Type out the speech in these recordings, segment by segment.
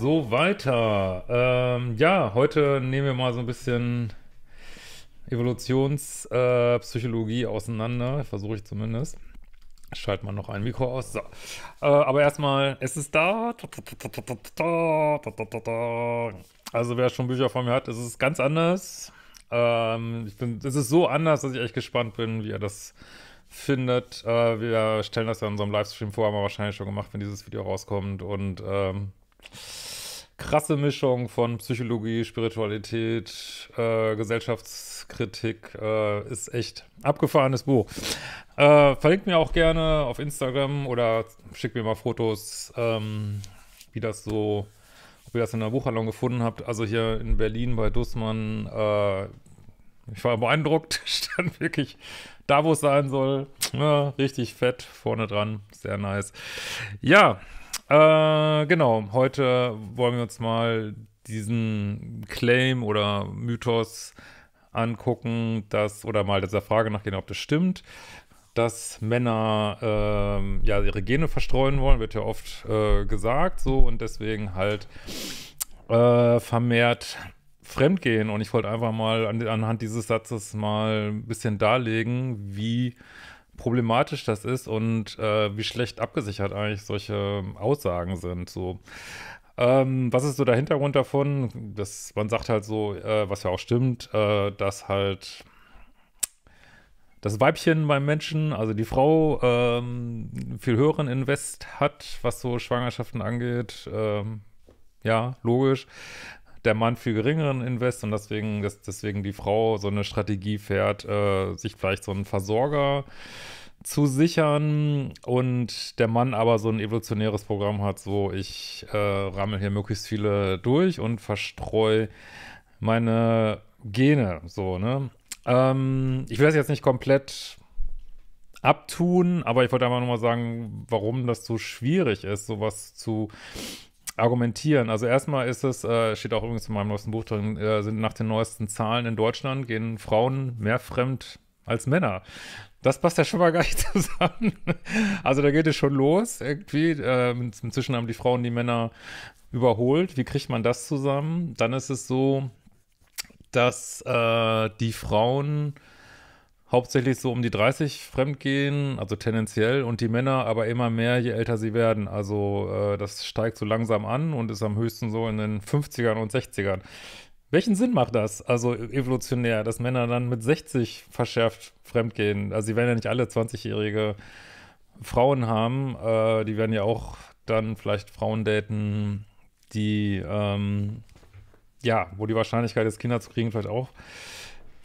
so weiter. Ähm, ja, heute nehmen wir mal so ein bisschen Evolutionspsychologie äh, auseinander. Versuche ich zumindest. Schalte mal noch ein Mikro aus. So. Äh, aber erstmal, es ist da. Also wer schon Bücher von mir hat, ist es ganz anders. Ähm, ich bin, es ist so anders, dass ich echt gespannt bin, wie er das findet. Äh, wir stellen das ja in unserem Livestream vor, haben wir wahrscheinlich schon gemacht, wenn dieses Video rauskommt. Und ähm, krasse Mischung von Psychologie, Spiritualität, äh, Gesellschaftskritik. Äh, ist echt abgefahrenes Buch. Äh, verlinkt mir auch gerne auf Instagram oder schickt mir mal Fotos, ähm, wie das so, ob ihr das in der Buchhandlung gefunden habt. Also hier in Berlin bei Dussmann. Äh, ich war beeindruckt, stand wirklich da, wo es sein soll. Ja, richtig fett vorne dran. Sehr nice. Ja, äh, genau, heute wollen wir uns mal diesen Claim oder Mythos angucken, dass, oder mal dieser Frage nachgehen, ob das stimmt, dass Männer äh, ja ihre Gene verstreuen wollen, wird ja oft äh, gesagt, so und deswegen halt äh, vermehrt fremdgehen. Und ich wollte einfach mal an, anhand dieses Satzes mal ein bisschen darlegen, wie problematisch das ist und äh, wie schlecht abgesichert eigentlich solche ähm, Aussagen sind. So. Ähm, was ist so der Hintergrund davon? Das, man sagt halt so, äh, was ja auch stimmt, äh, dass halt das Weibchen beim Menschen, also die Frau, ähm, viel höheren Invest hat, was so Schwangerschaften angeht. Ähm, ja, logisch der Mann viel geringeren Invest und deswegen, dass deswegen die Frau so eine Strategie fährt, äh, sich vielleicht so einen Versorger zu sichern und der Mann aber so ein evolutionäres Programm hat, so ich äh, rammel hier möglichst viele durch und verstreue meine Gene, so, ne? Ähm, ich will das jetzt nicht komplett abtun, aber ich wollte einfach nochmal sagen, warum das so schwierig ist, sowas zu argumentieren. Also erstmal ist es, äh, steht auch übrigens in meinem neuesten Buch drin, äh, sind nach den neuesten Zahlen in Deutschland gehen Frauen mehr fremd als Männer. Das passt ja schon mal gar nicht zusammen. Also da geht es schon los irgendwie. Äh, inzwischen haben die Frauen die Männer überholt. Wie kriegt man das zusammen? Dann ist es so, dass äh, die Frauen hauptsächlich so um die 30 fremdgehen, also tendenziell, und die Männer aber immer mehr, je älter sie werden. Also äh, das steigt so langsam an und ist am höchsten so in den 50ern und 60ern. Welchen Sinn macht das, also evolutionär, dass Männer dann mit 60 verschärft fremdgehen? Also sie werden ja nicht alle 20-jährige Frauen haben, äh, die werden ja auch dann vielleicht Frauen daten, die, ähm, ja, wo die Wahrscheinlichkeit, jetzt Kinder zu kriegen, vielleicht auch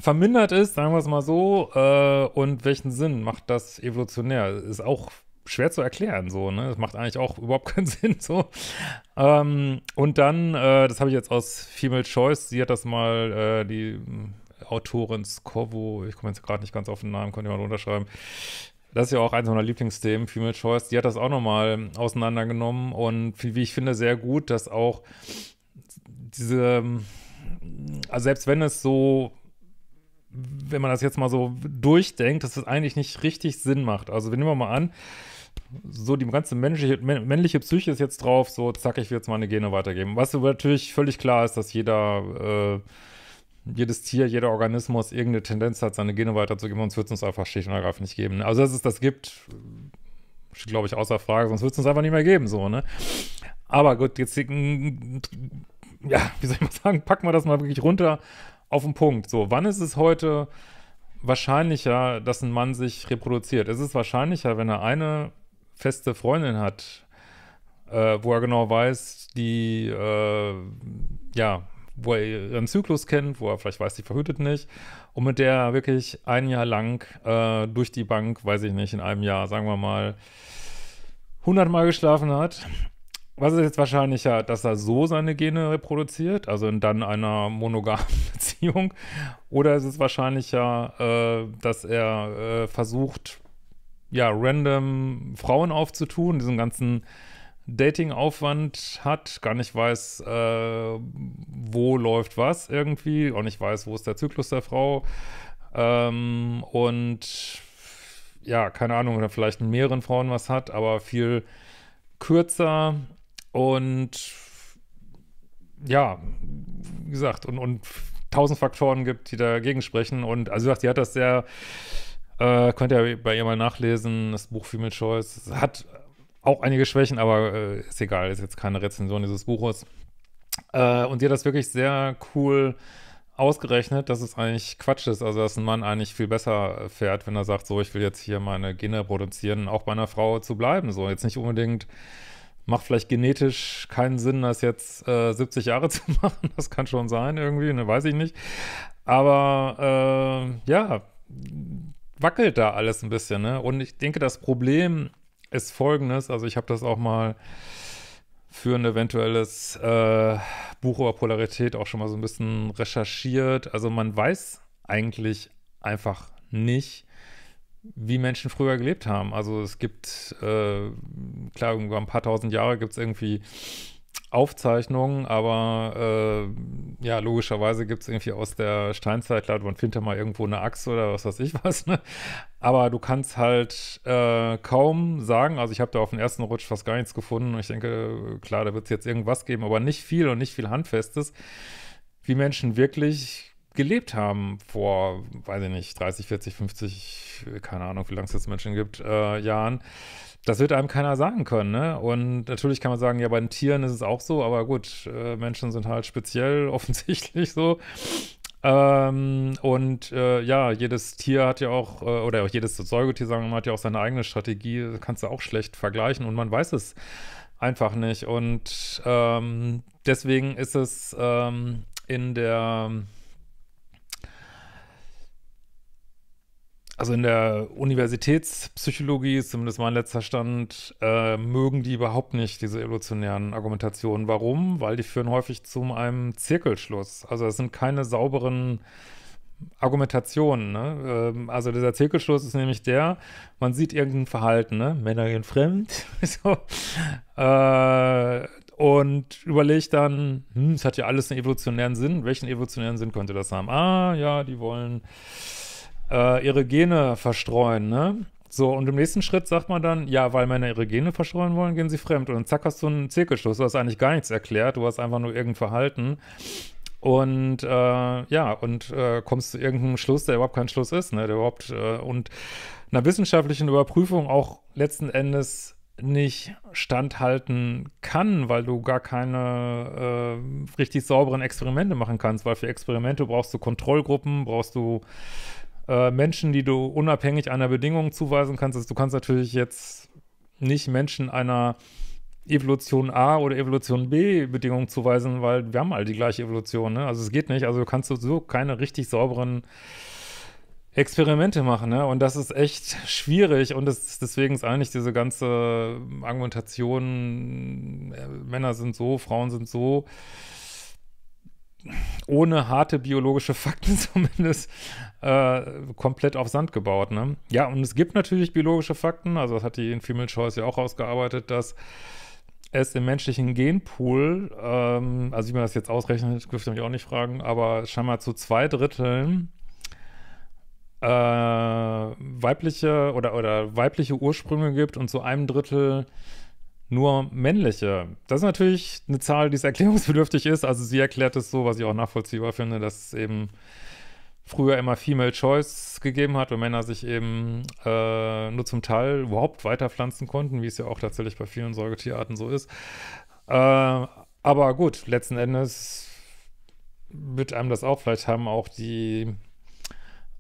vermindert ist, sagen wir es mal so, äh, und welchen Sinn macht das evolutionär? Ist auch schwer zu erklären, so, ne? Das macht eigentlich auch überhaupt keinen Sinn, so. Ähm, und dann, äh, das habe ich jetzt aus Female Choice, sie hat das mal, äh, die äh, Autorin Scorvo, ich komme jetzt gerade nicht ganz auf den Namen, konnte jemand runterschreiben. Das ist ja auch eins meiner Lieblingsthemen, Female Choice. Die hat das auch nochmal auseinandergenommen und wie ich finde, sehr gut, dass auch diese, also selbst wenn es so wenn man das jetzt mal so durchdenkt, dass das eigentlich nicht richtig Sinn macht. Also nehmen wir mal an, so die ganze menschliche, männliche Psyche ist jetzt drauf, so zack, ich will jetzt meine Gene weitergeben. Was natürlich völlig klar ist, dass jeder, äh, jedes Tier, jeder Organismus irgendeine Tendenz hat, seine Gene weiterzugeben, sonst wird es uns einfach schlicht und ergreifend nicht geben. Also dass es das gibt, steht glaube ich außer Frage, sonst wird es uns einfach nicht mehr geben, so, ne? Aber gut, jetzt, ja, wie soll ich mal sagen, packen wir das mal wirklich runter auf den Punkt. So, wann ist es heute wahrscheinlicher, dass ein Mann sich reproduziert? Es ist wahrscheinlicher, wenn er eine feste Freundin hat, äh, wo er genau weiß, die, äh, ja, wo er ihren Zyklus kennt, wo er vielleicht weiß, die verhütet nicht und mit der er wirklich ein Jahr lang äh, durch die Bank, weiß ich nicht, in einem Jahr, sagen wir mal, 100 Mal geschlafen hat was ist jetzt wahrscheinlicher, dass er so seine Gene reproduziert, also in dann einer monogamen Beziehung, oder ist es wahrscheinlicher, äh, dass er äh, versucht, ja, random Frauen aufzutun, diesen ganzen Dating-Aufwand hat, gar nicht weiß, äh, wo läuft was irgendwie, auch nicht weiß, wo ist der Zyklus der Frau. Ähm, und ja, keine Ahnung, oder vielleicht mit mehreren Frauen was hat, aber viel kürzer und ja, wie gesagt, und, und tausend Faktoren gibt, die dagegen sprechen. Und also sagt, sie hat das sehr, äh, könnt ihr bei ihr mal nachlesen, das Buch Female Choice. Hat auch einige Schwächen, aber äh, ist egal, ist jetzt keine Rezension dieses Buches. Äh, und sie hat das wirklich sehr cool ausgerechnet, dass es eigentlich Quatsch ist, also dass ein Mann eigentlich viel besser fährt, wenn er sagt, so, ich will jetzt hier meine Gene produzieren, auch bei einer Frau zu bleiben. So, jetzt nicht unbedingt macht vielleicht genetisch keinen Sinn, das jetzt äh, 70 Jahre zu machen. Das kann schon sein irgendwie, ne, weiß ich nicht. Aber äh, ja, wackelt da alles ein bisschen. Ne? Und ich denke, das Problem ist folgendes. Also ich habe das auch mal für ein eventuelles äh, Buch über Polarität auch schon mal so ein bisschen recherchiert. Also man weiß eigentlich einfach nicht, wie Menschen früher gelebt haben. Also es gibt, äh, klar, irgendwann ein paar tausend Jahre gibt es irgendwie Aufzeichnungen, aber äh, ja, logischerweise gibt es irgendwie aus der Steinzeit, klar, man findet ja mal irgendwo eine Achse oder was weiß ich was, ne? Aber du kannst halt äh, kaum sagen, also ich habe da auf den ersten Rutsch fast gar nichts gefunden und ich denke, klar, da wird es jetzt irgendwas geben, aber nicht viel und nicht viel Handfestes, wie Menschen wirklich gelebt haben vor, weiß ich nicht, 30, 40, 50, keine Ahnung, wie lange es jetzt Menschen gibt, äh, Jahren. Das wird einem keiner sagen können, ne? Und natürlich kann man sagen, ja, bei den Tieren ist es auch so, aber gut, äh, Menschen sind halt speziell offensichtlich so. Ähm, und äh, ja, jedes Tier hat ja auch, äh, oder auch jedes Säugetier, sagen wir mal, hat ja auch seine eigene Strategie, kannst du auch schlecht vergleichen und man weiß es einfach nicht. Und ähm, deswegen ist es ähm, in der also in der Universitätspsychologie, zumindest mein letzter Stand, äh, mögen die überhaupt nicht diese evolutionären Argumentationen. Warum? Weil die führen häufig zu einem Zirkelschluss. Also es sind keine sauberen Argumentationen. Ne? Ähm, also dieser Zirkelschluss ist nämlich der, man sieht irgendein Verhalten, ne? Männer gehen fremd, so. äh, und überlegt dann, hm, es hat ja alles einen evolutionären Sinn. Welchen evolutionären Sinn könnte das haben? Ah, ja, die wollen äh, ihre Gene verstreuen, ne? So, und im nächsten Schritt sagt man dann, ja, weil Männer ihre Gene verstreuen wollen, gehen sie fremd. Und zack, hast du einen Zirkelschluss. Du hast eigentlich gar nichts erklärt. Du hast einfach nur irgendein Verhalten. Und äh, ja, und äh, kommst zu irgendeinem Schluss, der überhaupt kein Schluss ist, ne? Der überhaupt äh, und einer wissenschaftlichen Überprüfung auch letzten Endes nicht standhalten kann, weil du gar keine äh, richtig sauberen Experimente machen kannst, weil für Experimente brauchst du Kontrollgruppen, brauchst du äh, Menschen, die du unabhängig einer Bedingung zuweisen kannst. Also du kannst natürlich jetzt nicht Menschen einer Evolution A oder Evolution B Bedingungen zuweisen, weil wir haben alle die gleiche Evolution. Ne? Also es geht nicht. Also du kannst so keine richtig sauberen Experimente machen. Ne? Und das ist echt schwierig. Und das, deswegen ist eigentlich diese ganze Argumentation, äh, Männer sind so, Frauen sind so, ohne harte biologische Fakten zumindest äh, komplett auf Sand gebaut. Ne? Ja, und es gibt natürlich biologische Fakten, also das hat die Infamil Choice ja auch ausgearbeitet, dass es im menschlichen Genpool, ähm, also wie man das jetzt ausrechnet, dürfte mich auch nicht fragen, aber scheinbar zu zwei Dritteln äh, weibliche oder, oder weibliche Ursprünge gibt und zu einem Drittel nur männliche. Das ist natürlich eine Zahl, die es erklärungsbedürftig ist. Also sie erklärt es so, was ich auch nachvollziehbar finde, dass es eben früher immer Female Choice gegeben hat und Männer sich eben äh, nur zum Teil überhaupt weiterpflanzen konnten, wie es ja auch tatsächlich bei vielen Säugetierarten so ist. Äh, aber gut, letzten Endes wird einem das auch, vielleicht haben auch die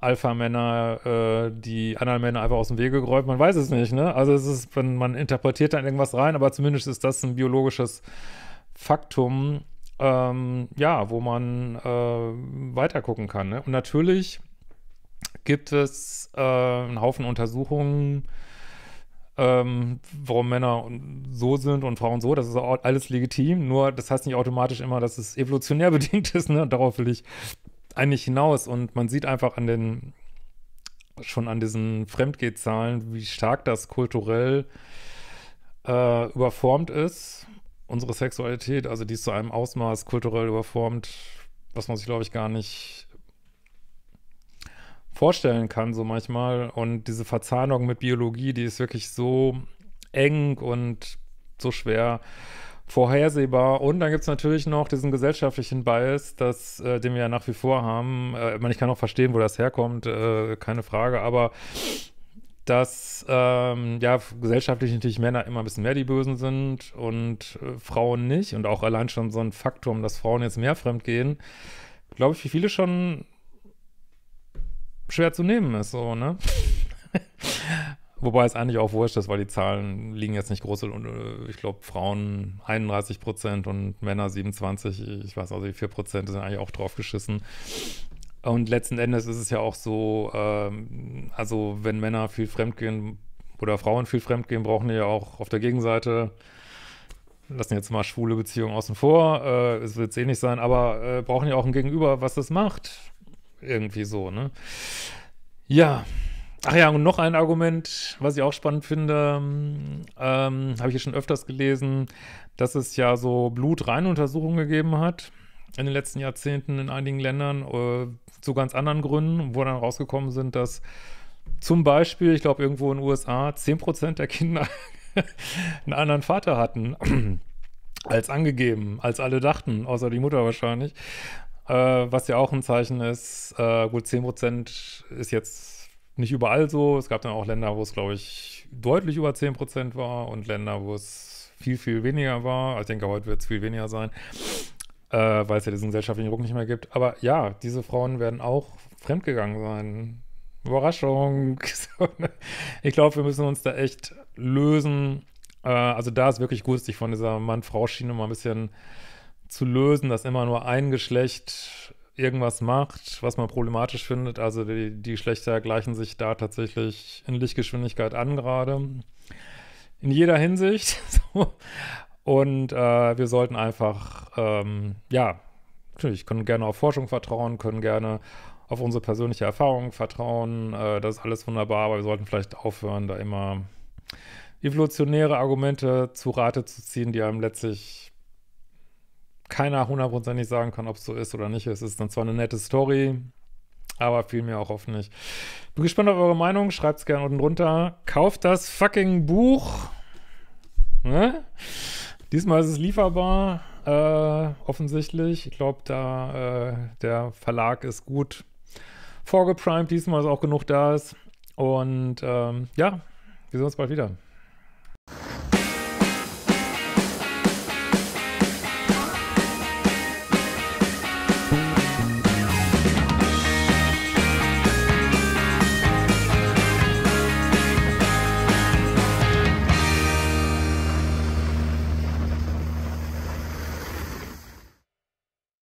Alpha-Männer, äh, die anderen Männer einfach aus dem Wege geräumt. Man weiß es nicht, ne? Also es ist, man, man interpretiert dann irgendwas rein, aber zumindest ist das ein biologisches Faktum, ähm, ja, wo man äh, weiter gucken kann. Ne? Und natürlich gibt es äh, einen Haufen Untersuchungen, ähm, warum Männer so sind und Frauen so. Das ist alles legitim, nur das heißt nicht automatisch immer, dass es evolutionär bedingt ist. Ne? Und darauf will ich eigentlich hinaus und man sieht einfach an den, schon an diesen Fremdgehzahlen, wie stark das kulturell äh, überformt ist. Unsere Sexualität, also die ist zu einem Ausmaß kulturell überformt, was man sich, glaube ich, gar nicht vorstellen kann, so manchmal. Und diese Verzahnung mit Biologie, die ist wirklich so eng und so schwer vorhersehbar. Und dann gibt es natürlich noch diesen gesellschaftlichen Bias, das, äh, den wir ja nach wie vor haben. Äh, ich, meine, ich kann auch verstehen, wo das herkommt, äh, keine Frage, aber dass ähm, ja gesellschaftlich natürlich Männer immer ein bisschen mehr die Bösen sind und äh, Frauen nicht. Und auch allein schon so ein Faktum, dass Frauen jetzt mehr fremd gehen, glaube ich, für viele schon schwer zu nehmen ist, so, ne? Wobei es eigentlich auch wurscht ist, weil die Zahlen liegen jetzt nicht groß. Äh, ich glaube, Frauen 31 Prozent und Männer 27. Ich weiß also, die 4 Prozent sind eigentlich auch draufgeschissen. Und letzten Endes ist es ja auch so, ähm, also wenn Männer viel fremdgehen oder Frauen viel fremdgehen, brauchen die ja auch auf der Gegenseite lassen jetzt mal schwule Beziehungen außen vor, äh, es wird es eh nicht sein, aber äh, brauchen ja auch ein Gegenüber, was das macht. Irgendwie so, ne? Ja. Ach ja, und noch ein Argument, was ich auch spannend finde, ähm, ähm, habe ich ja schon öfters gelesen, dass es ja so Blutreinuntersuchungen gegeben hat in den letzten Jahrzehnten in einigen Ländern äh, zu ganz anderen Gründen, wo dann rausgekommen sind, dass zum Beispiel, ich glaube irgendwo in den USA, 10% der Kinder einen anderen Vater hatten als angegeben, als alle dachten, außer die Mutter wahrscheinlich, äh, was ja auch ein Zeichen ist. Äh, gut, 10% ist jetzt nicht überall so. Es gab dann auch Länder, wo es, glaube ich, deutlich über 10% war und Länder, wo es viel, viel weniger war. Also ich denke, heute wird es viel weniger sein, äh, weil es ja diesen gesellschaftlichen Druck nicht mehr gibt. Aber ja, diese Frauen werden auch fremdgegangen sein. Überraschung. ich glaube, wir müssen uns da echt lösen. Äh, also da ist wirklich gut, sich von dieser Mann-Frau-Schiene mal ein bisschen zu lösen, dass immer nur ein Geschlecht irgendwas macht, was man problematisch findet. Also die, die Geschlechter gleichen sich da tatsächlich in Lichtgeschwindigkeit an gerade. In jeder Hinsicht. Und äh, wir sollten einfach, ähm, ja, natürlich können gerne auf Forschung vertrauen, können gerne auf unsere persönliche Erfahrung vertrauen. Äh, das ist alles wunderbar, aber wir sollten vielleicht aufhören, da immer evolutionäre Argumente zu Rate zu ziehen, die einem letztlich keiner hundertprozentig sagen kann, ob es so ist oder nicht. Es ist dann zwar eine nette Story, aber viel mehr auch offen nicht. Bin gespannt auf eure Meinung. Schreibt es gerne unten drunter. Kauft das fucking Buch. Ne? Diesmal ist es lieferbar, äh, offensichtlich. Ich glaube, da äh, der Verlag ist gut vorgeprimed. Diesmal ist auch genug da ist. Und ähm, ja, wir sehen uns bald wieder.